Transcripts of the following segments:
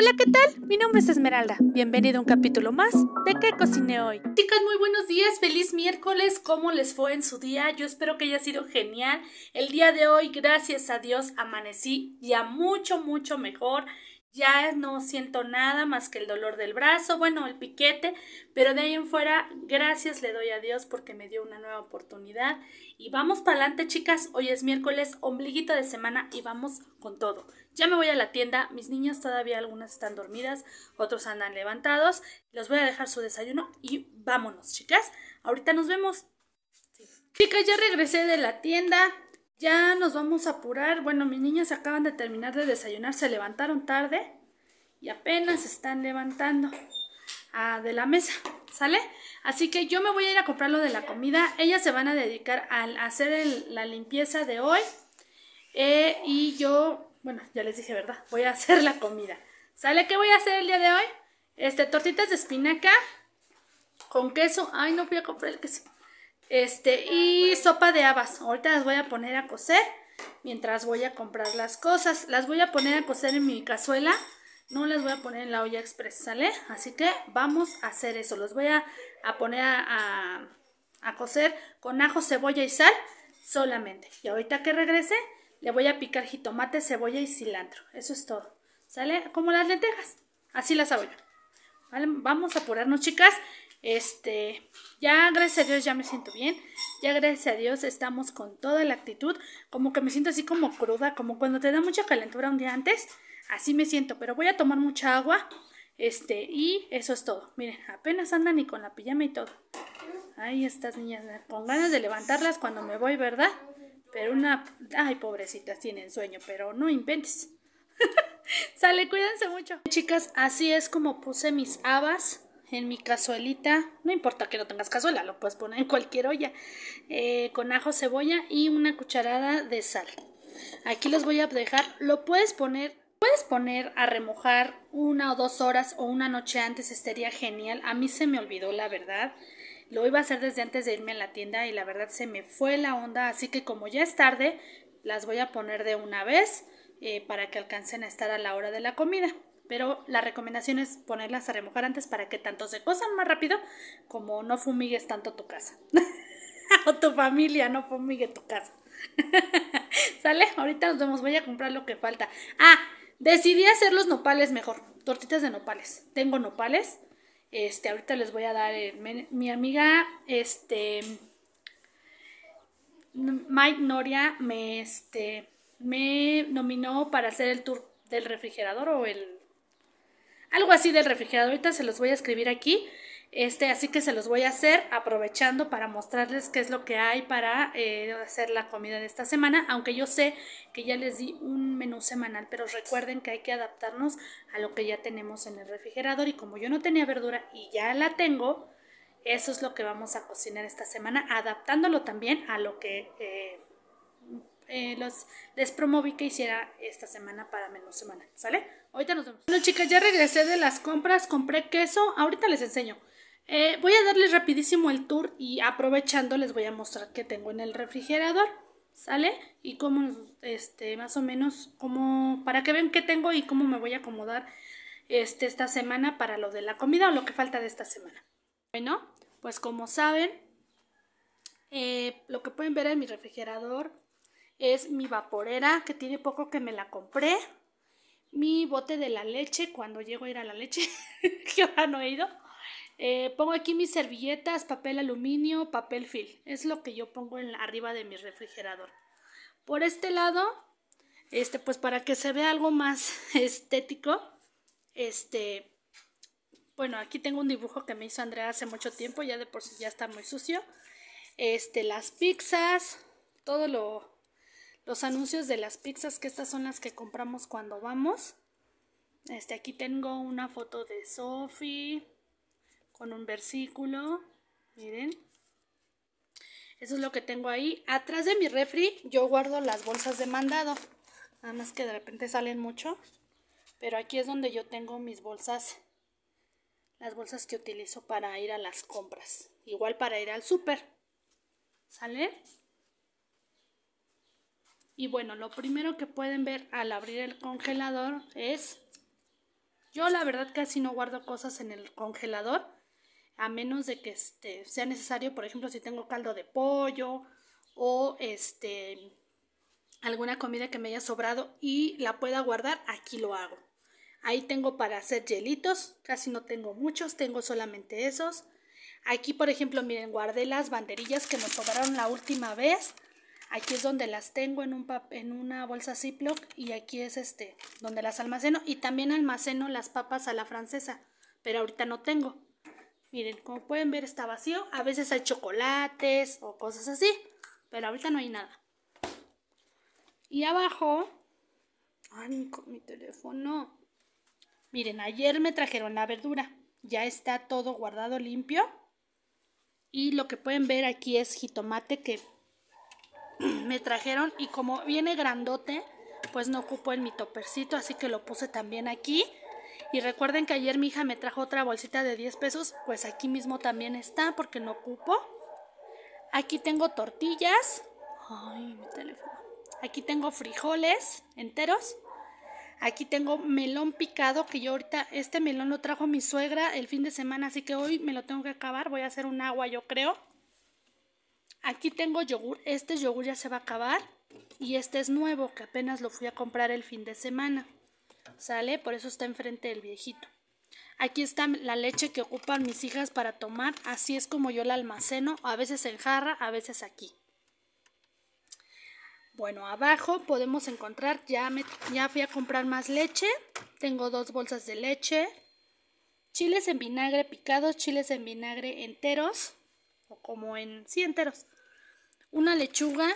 Hola, ¿qué tal? Mi nombre es Esmeralda. Bienvenido a un capítulo más de ¿Qué cociné hoy? Chicas, muy buenos días, feliz miércoles. ¿Cómo les fue en su día? Yo espero que haya sido genial. El día de hoy, gracias a Dios, amanecí ya mucho, mucho mejor. Ya no siento nada más que el dolor del brazo, bueno, el piquete, pero de ahí en fuera, gracias le doy a Dios porque me dio una nueva oportunidad. Y vamos para adelante, chicas. Hoy es miércoles, ombliguito de semana y vamos con todo. Ya me voy a la tienda, mis niñas todavía algunas están dormidas, otros andan levantados. Los voy a dejar su desayuno y vámonos, chicas. Ahorita nos vemos. Chicas, ya regresé de la tienda. Ya nos vamos a apurar. Bueno, mis niñas acaban de terminar de desayunar, se levantaron tarde y apenas están levantando ah, de la mesa, ¿sale? Así que yo me voy a ir a comprar lo de la comida. Ellas se van a dedicar a hacer la limpieza de hoy. Eh, y yo, bueno, ya les dije, ¿verdad? Voy a hacer la comida. ¿Sale? ¿Qué voy a hacer el día de hoy? Este, tortitas de espinaca con queso. Ay, no voy a comprar el queso. Este, ah, y sopa de habas. Ahorita las voy a poner a cocer mientras voy a comprar las cosas. Las voy a poner a cocer en mi cazuela. No las voy a poner en la olla express, ¿sale? Así que vamos a hacer eso. Los voy a, poner a, a cocer con ajo, cebolla y sal solamente. Y ahorita que regrese, le voy a picar jitomate, cebolla y cilantro. Eso es todo. ¿Sale? Como las lentejas. Así las hago yo. ¿Vale? Vamos a apurarnos, chicas. Este, ya gracias a Dios ya me siento bien. Ya gracias a Dios estamos con toda la actitud. Como que me siento así como cruda, como cuando te da mucha calentura un día antes. Así me siento, pero voy a tomar mucha agua. Este, y eso es todo. Miren, apenas andan y con la pijama y todo. Ahí estas niñas, con ganas de levantarlas cuando me voy, ¿verdad? Pero una... Ay, pobrecitas, tienen sueño, pero no inventes. Sale, cuídense mucho. Chicas, así es como puse mis habas en mi cazuelita, no importa que no tengas cazuela, lo puedes poner en cualquier olla, eh, con ajo, cebolla y una cucharada de sal. Aquí los voy a dejar, lo puedes poner, puedes poner a remojar una o dos horas o una noche antes, estaría genial. A mí se me olvidó, la verdad. Lo iba a hacer desde antes de irme a la tienda y la verdad se me fue la onda, así que como ya es tarde, las voy a poner de una vez eh, para que alcancen a estar a la hora de la comida. Pero la recomendación es ponerlas a remojar antes para que tanto se cosan más rápido como no fumigues tanto tu casa. o tu familia no fumigue tu casa. ¿Sale? Ahorita nos vemos. Voy a comprar lo que falta. Ah, decidí hacer los nopales mejor. Tortitas de nopales. Tengo nopales. Este, ahorita les voy a dar. Eh, mi amiga, este. Mike Noria me, este, me nominó para hacer el tour del refrigerador o el algo así del refrigerador. Ahorita se los voy a escribir aquí. Este, así que se los voy a hacer aprovechando para mostrarles qué es lo que hay para eh, hacer la comida de esta semana, aunque yo sé que ya les di un menú semanal, pero recuerden que hay que adaptarnos a lo que ya tenemos en el refrigerador y como yo no tenía verdura y ya la tengo, eso es lo que vamos a cocinar esta semana, adaptándolo también a lo que eh, eh, los, les promoví que hiciera esta semana para menú semanal, ¿sale? Ahorita nos vemos. Bueno, chicas, ya regresé de las compras. Compré queso. Ahorita les enseño. Eh, voy a darles rapidísimo el tour y aprovechando les voy a mostrar qué tengo en el refrigerador. ¿Sale? Y cómo, este, más o menos, cómo, para que vean qué tengo y cómo me voy a acomodar este, esta semana para lo de la comida o lo que falta de esta semana. Bueno, pues como saben, eh, lo que pueden ver en mi refrigerador es mi vaporera que tiene poco que me la compré mi bote de la leche cuando llego a ir a la leche, que ahora no he ido. Eh, pongo aquí mis servilletas, papel aluminio, papel fil Es lo que yo pongo en, arriba de mi refrigerador. Por este lado, este, pues para que se vea algo más estético, este, bueno, aquí tengo un dibujo que me hizo Andrea hace mucho tiempo, ya de por sí ya está muy sucio. Este, las pizzas, todo lo, los anuncios de las pizzas, que estas son las que compramos cuando vamos. Este, aquí tengo una foto de Sophie con un versículo. Miren. Eso es lo que tengo ahí. Atrás de mi refri yo guardo las bolsas de mandado. Nada más que de repente salen mucho. Pero aquí es donde yo tengo mis bolsas. Las bolsas que utilizo para ir a las compras. Igual para ir al súper. ¿Sale? Y bueno, lo primero que pueden ver al abrir el congelador es... Yo la verdad casi no guardo cosas en el congelador, a menos de que este, sea necesario, por ejemplo, si tengo caldo de pollo o este, alguna comida que me haya sobrado y la pueda guardar, aquí lo hago. Ahí tengo para hacer hielitos, casi no tengo muchos, tengo solamente esos. Aquí, por ejemplo, miren, guardé las banderillas que me sobraron la última vez Aquí es donde las tengo en, un en una bolsa Ziploc y aquí es este donde las almaceno. Y también almaceno las papas a la francesa, pero ahorita no tengo. Miren, como pueden ver está vacío. A veces hay chocolates o cosas así, pero ahorita no hay nada. Y abajo... Ay, con mi teléfono. Miren, ayer me trajeron la verdura. Ya está todo guardado limpio. Y lo que pueden ver aquí es jitomate que me trajeron y como viene grandote, pues no ocupo en mi topercito, así que lo puse también aquí. Y recuerden que ayer mi hija me trajo otra bolsita de 10 pesos, pues aquí mismo también está porque no ocupo. Aquí tengo tortillas. Ay, mi teléfono. Aquí tengo frijoles enteros. Aquí tengo melón picado que yo ahorita, este melón lo trajo mi suegra el fin de semana, así que hoy me lo tengo que acabar. Voy a hacer un agua, yo creo. Aquí tengo yogur. Este yogur ya se va a acabar. Y este es nuevo, que apenas lo fui a comprar el fin de semana. ¿Sale? Por eso está enfrente del viejito. Aquí está la leche que ocupan mis hijas para tomar. Así es como yo la almaceno. A veces en jarra, a veces aquí. Bueno, abajo podemos encontrar, ya, me, ya fui a comprar más leche. Tengo dos bolsas de leche. Chiles en vinagre picados, chiles en vinagre enteros o como en, sí, enteros. Una lechuga.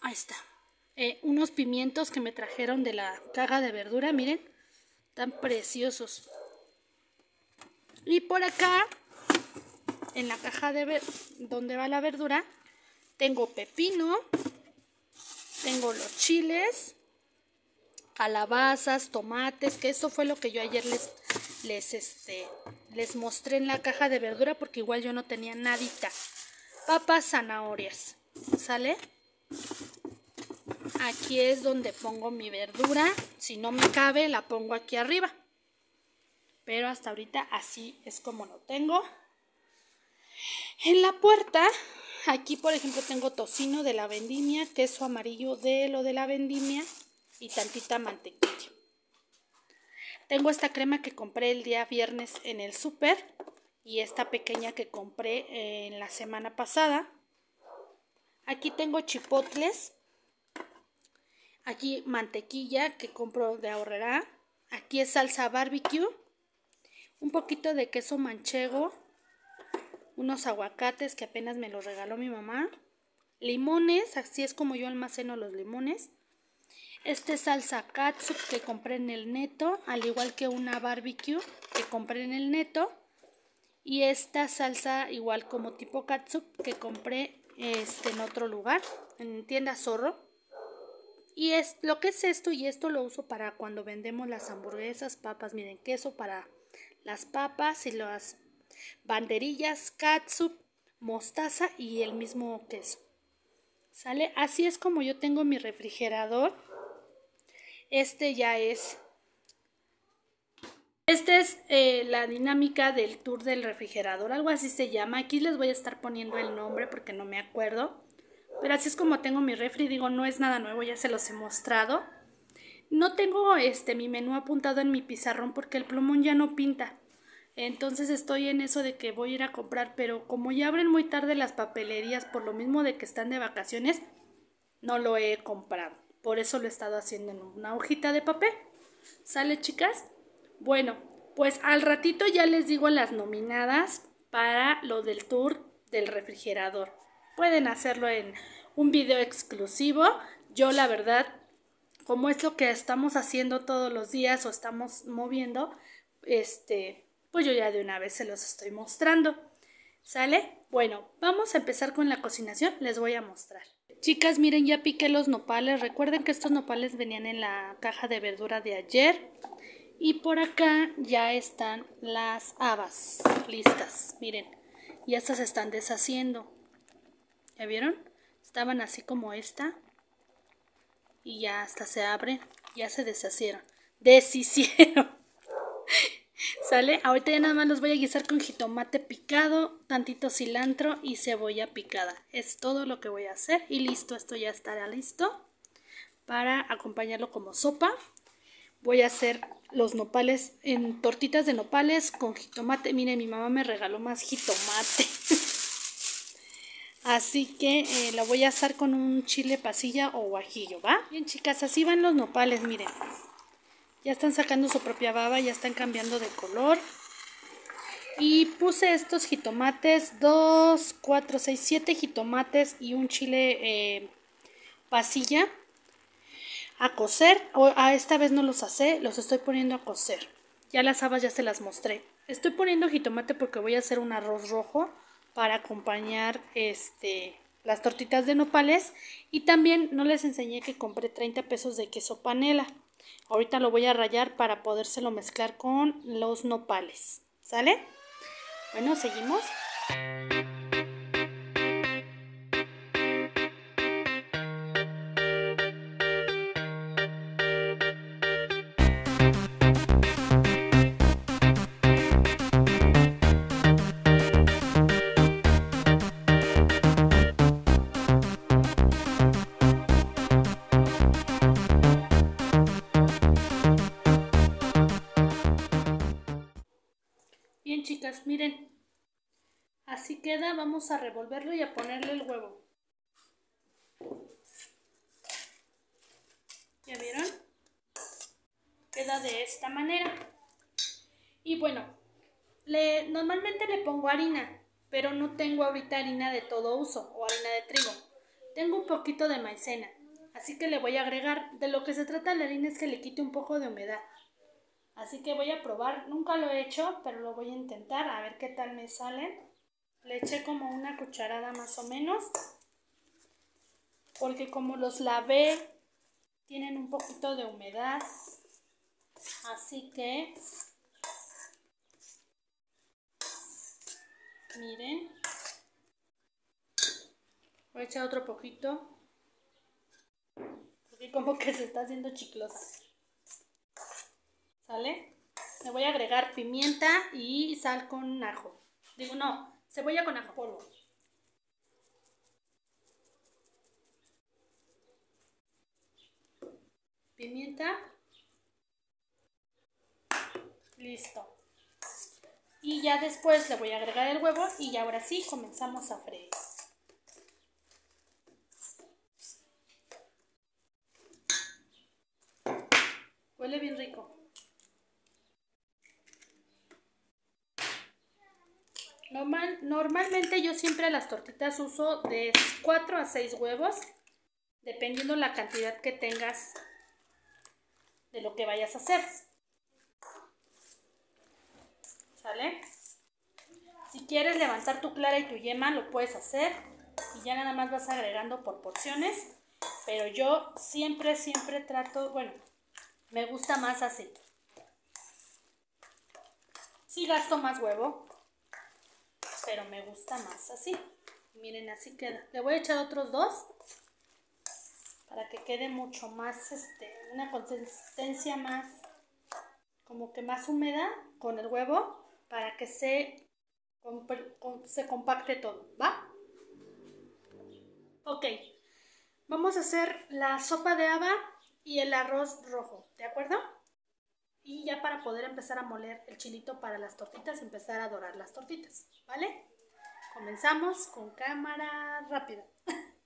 Ahí está. Eh, unos pimientos que me trajeron de la caja de verdura, miren. Tan preciosos. Y por acá, en la caja de donde va la verdura, tengo pepino, tengo los chiles, calabazas, tomates, que eso fue lo que yo ayer les les, este, les mostré en la caja de verdura porque igual yo no tenía nadita. Papas, zanahorias. ¿Sale? Aquí es donde pongo mi verdura. Si no me cabe, la pongo aquí arriba. Pero hasta ahorita así es como lo tengo. En la puerta, aquí por ejemplo tengo tocino de la vendimia, queso amarillo de lo de la vendimia y tantita mantequilla. Tengo esta crema que compré el día viernes en el súper y esta pequeña que compré en la semana pasada. Aquí tengo chipotles. Aquí mantequilla que compro de ahorrera. Aquí es salsa barbecue. Un poquito de queso manchego. Unos aguacates que apenas me los regaló mi mamá. Limones, así es como yo almaceno los limones. Este es salsa katsu que compré en el neto, al igual que una barbecue que compré en el neto. Y esta salsa igual como tipo katsu que compré este, en otro lugar, en tienda zorro. Y es lo que es esto y esto lo uso para cuando vendemos las hamburguesas, papas, miren, queso para las papas y las banderillas, katsu, mostaza y el mismo queso. ¿Sale? Así es como yo tengo mi refrigerador este ya es... Esta es eh, la dinámica del tour del refrigerador, algo así se llama. Aquí les voy a estar poniendo el nombre porque no me acuerdo. Pero así es como tengo mi refri, digo, no es nada nuevo, ya se los he mostrado. No tengo este mi menú apuntado en mi pizarrón porque el plumón ya no pinta. Entonces estoy en eso de que voy a ir a comprar, pero como ya abren muy tarde las papelerías por lo mismo de que están de vacaciones, no lo he comprado. Por eso lo he estado haciendo en una hojita de papel. ¿Sale, chicas? Bueno, pues al ratito ya les digo las nominadas para lo del tour del refrigerador. Pueden hacerlo en un video exclusivo. Yo la verdad, como es lo que estamos haciendo todos los días o estamos moviendo, este, pues yo ya de una vez se los estoy mostrando. ¿Sale? Bueno, vamos a empezar con la cocinación. Les voy a mostrar. Chicas, miren, ya piqué los nopales. Recuerden que estos nopales venían en la caja de verdura de ayer. Y por acá ya están las habas listas. Miren, ya estas se están deshaciendo. ¿Ya vieron? Estaban así como esta. Y ya hasta se abren. Ya se deshacieron. Deshicieron. ¿Sale? Ahorita ya nada más los voy a guisar con jitomate picado, tantito cilantro y cebolla picada. Es todo lo que voy a hacer y listo, esto ya estará listo para acompañarlo como sopa. Voy a hacer los nopales en tortitas de nopales con jitomate. Miren, mi mamá me regaló más jitomate. Así que eh, la voy a asar con un chile pasilla o guajillo, ¿va? Bien, chicas, así van los nopales, miren. Ya están sacando su propia baba, ya están cambiando de color. Y puse estos jitomates, 2, 4, 6, 7 jitomates y un chile eh, pasilla a cocer. O, a esta vez no los hacé, los estoy poniendo a cocer. Ya las habas ya se las mostré. Estoy poniendo jitomate porque voy a hacer un arroz rojo para acompañar este, las tortitas de nopales. Y también no les enseñé que compré 30 pesos de queso panela. Ahorita lo voy a rayar para podérselo mezclar con los nopales. ¿Sale? Bueno, seguimos. miren. Así queda, vamos a revolverlo y a ponerle el huevo. ¿Ya vieron? Queda de esta manera. Y bueno, normalmente le pongo harina, pero no tengo ahorita harina de todo uso o harina de trigo. Tengo un poquito de maicena, así que le voy a agregar. De lo que se trata la harina es que le quite un poco de humedad. Así que voy a probar, nunca lo he hecho, pero lo voy a intentar a ver qué tal me salen. Le eché como una cucharada más o menos, porque como los lavé, tienen un poquito de humedad. Así que, miren, voy a echar otro poquito, porque como que se está haciendo chiclosa. ¿Sale? Le voy a agregar pimienta y sal con ajo. Digo, no, cebolla con ajo polvo. Pimienta. Listo. Y ya después le voy a agregar el huevo y ahora sí comenzamos a freír. Huele bien rico. normalmente yo siempre las tortitas uso de 4 a 6 huevos, dependiendo la cantidad que tengas de lo que vayas a hacer. ¿Sale? Si quieres levantar tu clara y tu yema, lo puedes hacer. Y ya nada más vas agregando por porciones. Pero yo siempre, siempre trato, bueno, me gusta más así. Si sí gasto más huevo, pero me gusta más así. Miren, así queda. Le voy a echar otros dos para que quede mucho más, este, una consistencia más, como que más húmeda con el huevo para que se, se compacte todo, ¿va? Ok, vamos a hacer la sopa de haba y el arroz rojo, ¿de acuerdo? y ya para poder empezar a moler el chilito para las tortitas, empezar a dorar las tortitas, ¿vale? Comenzamos con cámara rápida.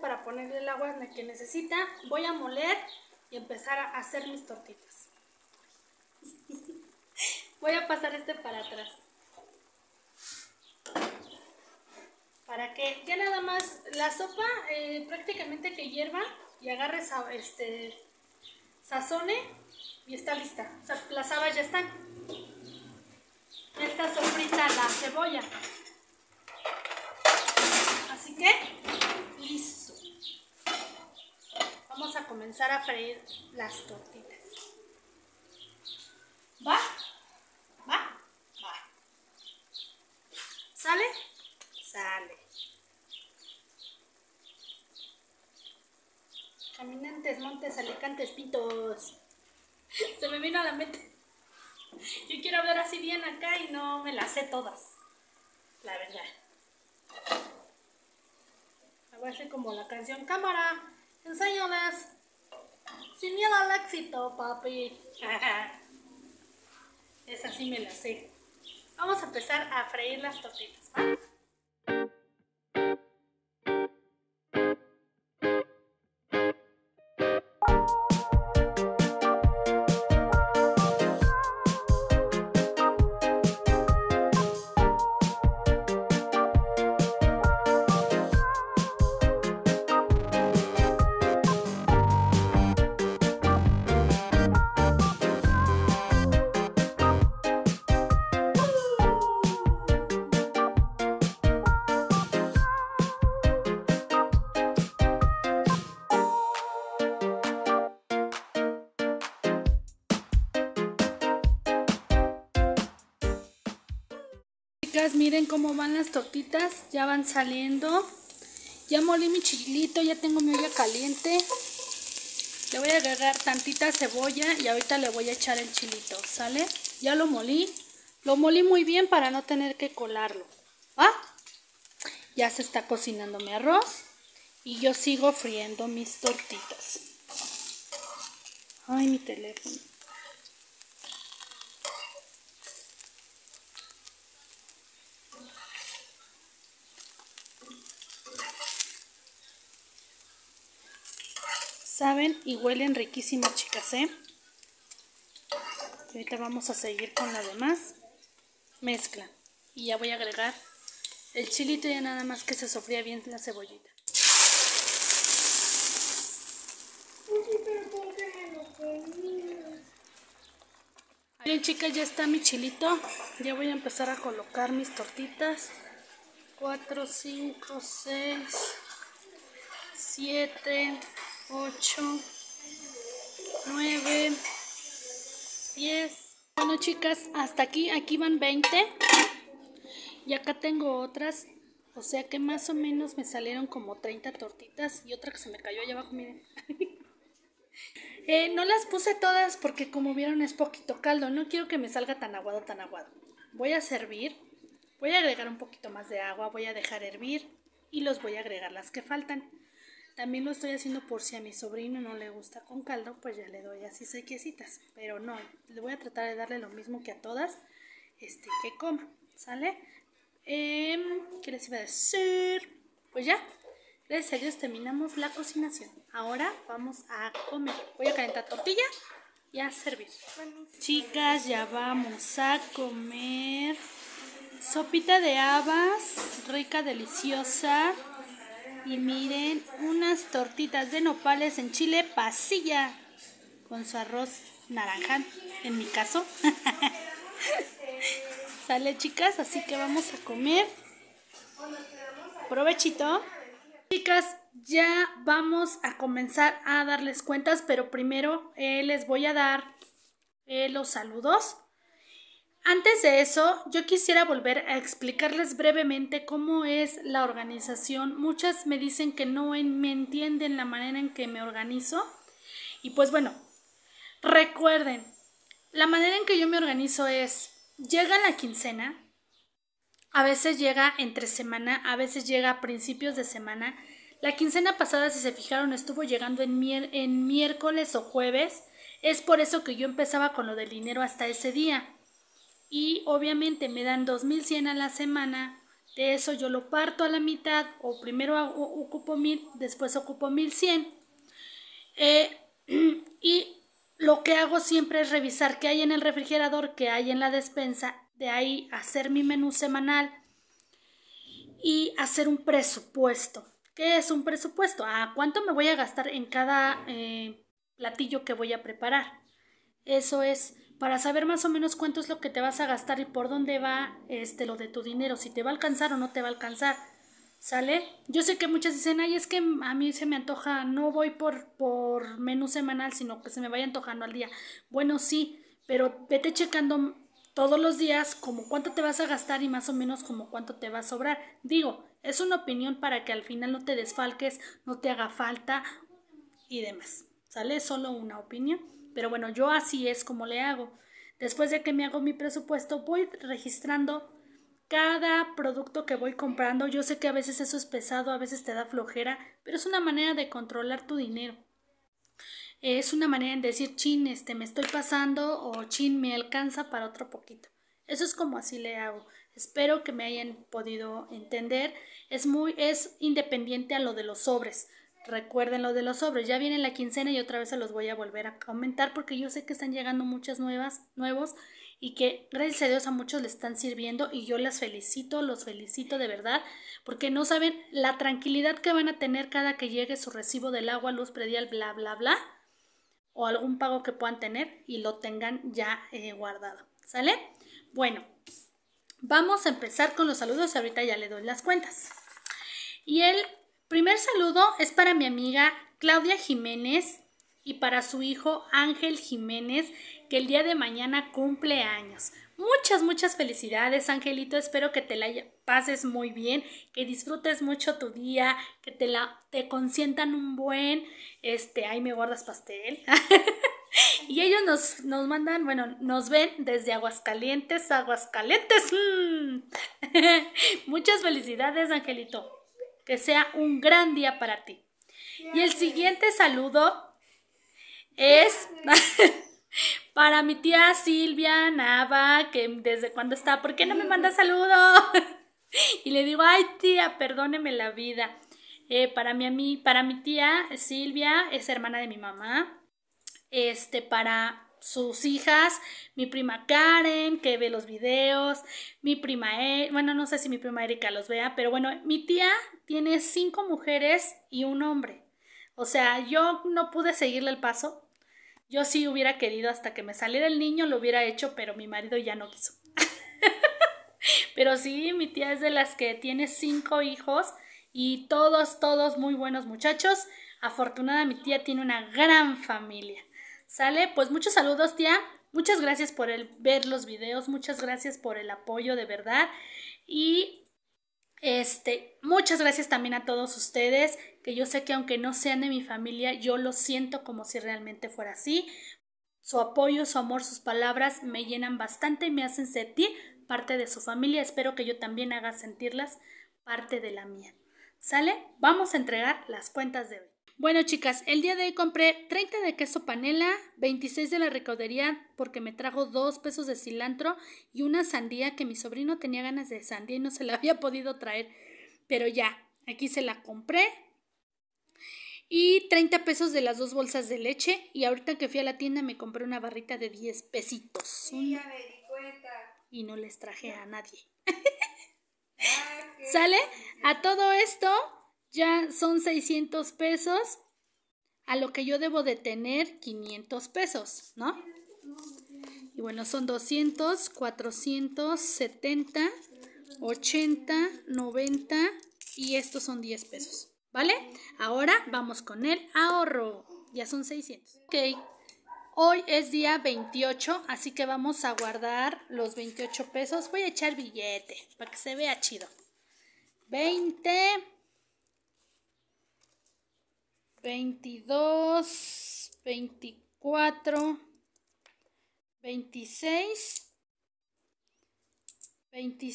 para ponerle el agua que necesita. Voy a moler y empezar a hacer mis tortitas. Voy a pasar este para atrás. Para que ya nada más la sopa eh, prácticamente que hierva y agarre este, sazone y está lista. las habas ya están. esta sofrita la cebolla. Así que, listo. Vamos a comenzar a freír las tortitas. ¿Va? ¿Va? Va. ¿Sale? Sale. Caminantes, montes, alicantes, pitos. Se me vino a la mente. Yo quiero hablar así bien acá y no me las sé todas. La verdad a ser como la canción Cámara, enséñales. Sin miedo al éxito, papi. es así me la sé. Vamos a empezar a freír las tortitas, cómo van las tortitas, ya van saliendo. Ya molí mi chilito, ya tengo mi olla caliente. Le voy a agregar tantita cebolla y ahorita le voy a echar el chilito, ¿sale? Ya lo molí, lo molí muy bien para no tener que colarlo. ¿Ah? Ya se está cocinando mi arroz y yo sigo friendo mis tortitas. Ay, mi teléfono. Saben y huelen riquísimas, chicas, ¿eh? ahorita vamos a seguir con la demás. Mezcla. Y ya voy a agregar el chilito ya nada más que se sofría bien la cebollita. Bien chicas, ya está mi chilito. Ya voy a empezar a colocar mis tortitas. 4, 5, 6, 7, 8, 9, 10. Bueno chicas, hasta aquí, aquí van 20. Y acá tengo otras, o sea que más o menos me salieron como 30 tortitas y otra que se me cayó allá abajo, miren. Eh, no las puse todas porque como vieron es poquito caldo, no quiero que me salga tan aguado, tan aguado. Voy a servir, voy a agregar un poquito más de agua, voy a dejar hervir y los voy a agregar las que faltan. También lo estoy haciendo por si a mi sobrino no le gusta con caldo, pues ya le doy así sequecitas. Pero no, le voy a tratar de darle lo mismo que a todas este, que coma, ¿sale? Em, ¿Qué les iba a decir? Pues ya, gracias a Dios terminamos la cocinación. Ahora vamos a comer. Voy a calentar tortilla y a servir. Chicas, ya vamos a comer. Sopita de habas, rica, deliciosa. Y miren, unas tortitas de nopales en chile pasilla con su arroz naranja, en mi caso. Sale chicas, así que vamos a comer. Provechito. Chicas, ya vamos a comenzar a darles cuentas, pero primero eh, les voy a dar eh, los saludos. Antes de eso, yo quisiera volver a explicarles brevemente cómo es la organización. Muchas me dicen que no me entienden la manera en que me organizo. Y pues bueno, recuerden, la manera en que yo me organizo es, llega la quincena, a veces llega entre semana, a veces llega a principios de semana. La quincena pasada, si se fijaron, estuvo llegando en, en miércoles o jueves. Es por eso que yo empezaba con lo del dinero hasta ese día y obviamente me dan 2100 a la semana, de eso yo lo parto a la mitad o primero ocupo 1000, después ocupo 1100. Eh, y lo que hago siempre es revisar qué hay en el refrigerador, qué hay en la despensa, de ahí hacer mi menú semanal y hacer un presupuesto. ¿Qué es un presupuesto? ¿A ah, ¿cuánto me voy a gastar en cada eh, platillo que voy a preparar? Eso es para saber más o menos cuánto es lo que te vas a gastar y por dónde va este lo de tu dinero, si te va a alcanzar o no te va a alcanzar. ¿Sale? Yo sé que muchas dicen, ay, es que a mí se me antoja, no voy por, por menú semanal, sino que se me vaya antojando al día. Bueno, sí, pero vete checando todos los días como cuánto te vas a gastar y más o menos como cuánto te va a sobrar. Digo, es una opinión para que al final no te desfalques, no te haga falta y demás. ¿Sale? Solo una opinión. Pero bueno, yo así es como le hago. Después de que me hago mi presupuesto, voy registrando cada producto que voy comprando. Yo sé que a veces eso es pesado, a veces te da flojera, pero es una manera de controlar tu dinero. Es una manera de decir, chin, este, me estoy pasando o chin, me alcanza para otro poquito. Eso es como así le hago. Espero que me hayan podido entender. Es muy, es independiente a lo de los sobres recuerden lo de los sobres. Ya viene la quincena y otra vez se los voy a volver a comentar porque yo sé que están llegando muchas nuevas, nuevos y que gracias a Dios a muchos les están sirviendo y yo las felicito, los felicito de verdad porque no saben la tranquilidad que van a tener cada que llegue su recibo del agua, luz predial, bla, bla, bla o algún pago que puedan tener y lo tengan ya eh, guardado. ¿Sale? Bueno, vamos a empezar con los saludos ahorita ya le doy las cuentas. Y el Primer saludo es para mi amiga Claudia Jiménez y para su hijo Ángel Jiménez, que el día de mañana cumple años. Muchas, muchas felicidades, Angelito. Espero que te la pases muy bien, que disfrutes mucho tu día, que te la te consientan un buen, este, ahí me guardas pastel. y ellos nos, nos, mandan, bueno, nos ven desde Aguascalientes, Aguascalientes. Muchas felicidades, Angelito. Que sea un gran día para ti. Y el siguiente saludo es para mi tía Silvia Nava, que desde cuando está, ¿por qué no me manda saludo y le digo, ay tía, perdóneme la vida. Eh, para, mi, para mi tía Silvia es hermana de mi mamá. Este, para sus hijas, mi prima Karen, que ve los videos, mi prima, e, bueno, no sé si mi prima Erika los vea, pero bueno, mi tía tiene cinco mujeres y un hombre. O sea, yo no pude seguirle el paso. Yo sí hubiera querido hasta que me saliera el niño, lo hubiera hecho, pero mi marido ya no quiso. pero sí, mi tía es de las que tiene cinco hijos y todos, todos muy buenos muchachos. Afortunada, mi tía tiene una gran familia. Sale, pues muchos saludos, tía. Muchas gracias por el ver los videos, muchas gracias por el apoyo de verdad. Y este, muchas gracias también a todos ustedes, que yo sé que aunque no sean de mi familia, yo lo siento como si realmente fuera así. Su apoyo, su amor, sus palabras me llenan bastante y me hacen sentir parte de su familia. Espero que yo también haga sentirlas parte de la mía. ¿Sale? Vamos a entregar las cuentas de hoy. Bueno, chicas, el día de hoy compré 30 de queso panela, 26 de la recaudería porque me trajo 2 pesos de cilantro y una sandía que mi sobrino tenía ganas de sandía y no se la había podido traer. Pero ya, aquí se la compré. Y 30 pesos de las dos bolsas de leche. Y ahorita que fui a la tienda me compré una barrita de 10 pesitos. Y no les traje a nadie. ¿Sale? A todo esto, ya son 600 pesos a lo que yo debo de tener 500 pesos, ¿no? Y bueno, son 200, 470, 80, 90 y estos son 10 pesos, ¿vale? Ahora vamos con el ahorro, ya son 600. Ok, hoy es día 28, así que vamos a guardar los 28 pesos. Voy a echar billete para que se vea chido. 20, 22, 24, 26, 20,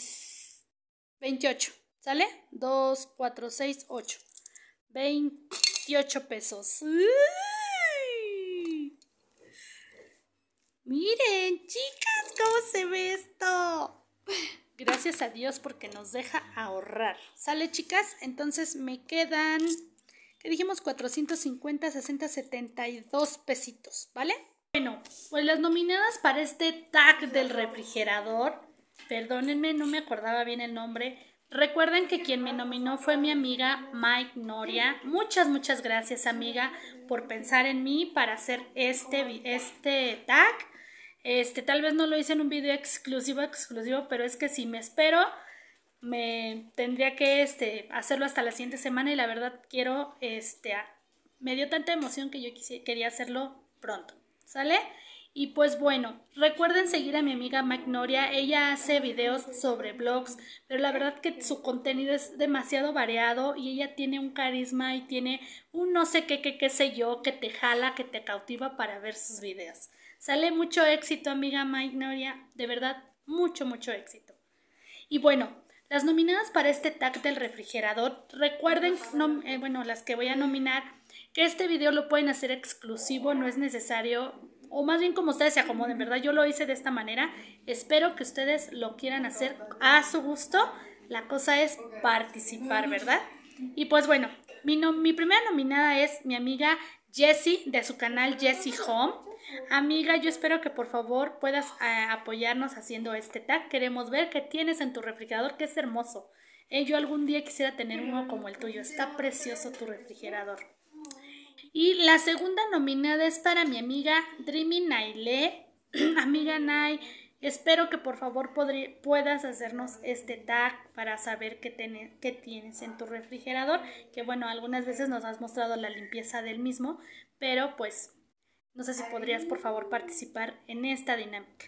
28. ¿Sale? 2, 4, 6, 8. 28 pesos. Miren, chicas, cómo se ve esto. Gracias a Dios porque nos deja ahorrar. ¿Sale, chicas? Entonces me quedan dijimos 450, 60, 72 pesitos, ¿vale? Bueno, pues las nominadas para este tag del refrigerador, perdónenme, no me acordaba bien el nombre. Recuerden que quien me nominó fue mi amiga Mike Noria. Muchas, muchas gracias amiga por pensar en mí para hacer este, este tag. Este, tal vez no lo hice en un video exclusivo, exclusivo, pero es que si me espero, me tendría que este, hacerlo hasta la siguiente semana y la verdad quiero, este, me dio tanta emoción que yo quería hacerlo pronto, ¿sale? Y pues bueno, recuerden seguir a mi amiga Magnoria, ella hace videos sobre blogs, pero la verdad que su contenido es demasiado variado y ella tiene un carisma y tiene un no sé qué, qué, qué sé yo, que te jala, que te cautiva para ver sus videos. Sale mucho éxito, amiga Magnolia de verdad, mucho, mucho éxito. Y bueno, las nominadas para este tag del refrigerador, recuerden, no, eh, bueno, las que voy a nominar, que este video lo pueden hacer exclusivo, no es necesario, o más bien como ustedes se acomoden, ¿verdad? Yo lo hice de esta manera, espero que ustedes lo quieran hacer a su gusto, la cosa es participar, ¿verdad? Y pues bueno, mi, mi primera nominada es mi amiga Jessie de su canal Jessie Home. Amiga, yo espero que por favor puedas eh, apoyarnos haciendo este tag. Queremos ver qué tienes en tu refrigerador, que es hermoso. Eh, yo algún día quisiera tener uno como el tuyo. Está precioso tu refrigerador. Y la segunda nominada es para mi amiga Dreamy Naile. amiga Nay, espero que por favor puedas hacernos este tag para saber qué tienes en tu refrigerador. Que bueno, algunas veces nos has mostrado la limpieza del mismo, pero pues no sé si podrías, por favor, participar en esta dinámica.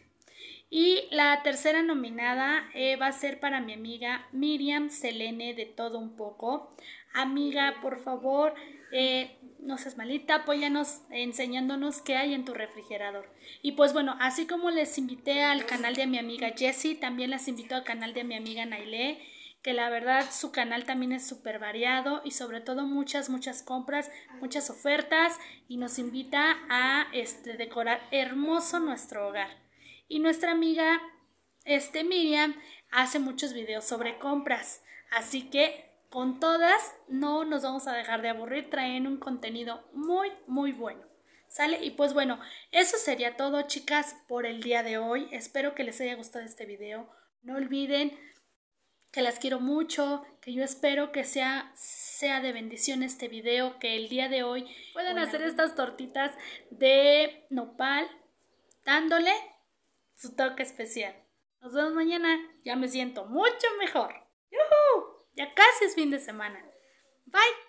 Y la tercera nominada eh, va a ser para mi amiga Miriam Selene de Todo Un Poco. Amiga, por favor, eh, no seas malita, apóyanos enseñándonos qué hay en tu refrigerador. Y pues bueno, así como les invité al canal de mi amiga Jessie, también las invito al canal de mi amiga Nailé que la verdad su canal también es súper variado y sobre todo muchas, muchas compras, muchas ofertas y nos invita a este, decorar hermoso nuestro hogar. Y nuestra amiga este Miriam hace muchos videos sobre compras, así que con todas no nos vamos a dejar de aburrir, traen un contenido muy, muy bueno. ¿Sale? Y pues bueno, eso sería todo chicas por el día de hoy. Espero que les haya gustado este video. No olviden que las quiero mucho, que yo espero que sea, sea de bendición este video, que el día de hoy puedan hacer estas tortitas de nopal dándole su toque especial. Nos vemos mañana, ya me siento mucho mejor. Ya casi es fin de semana. Bye.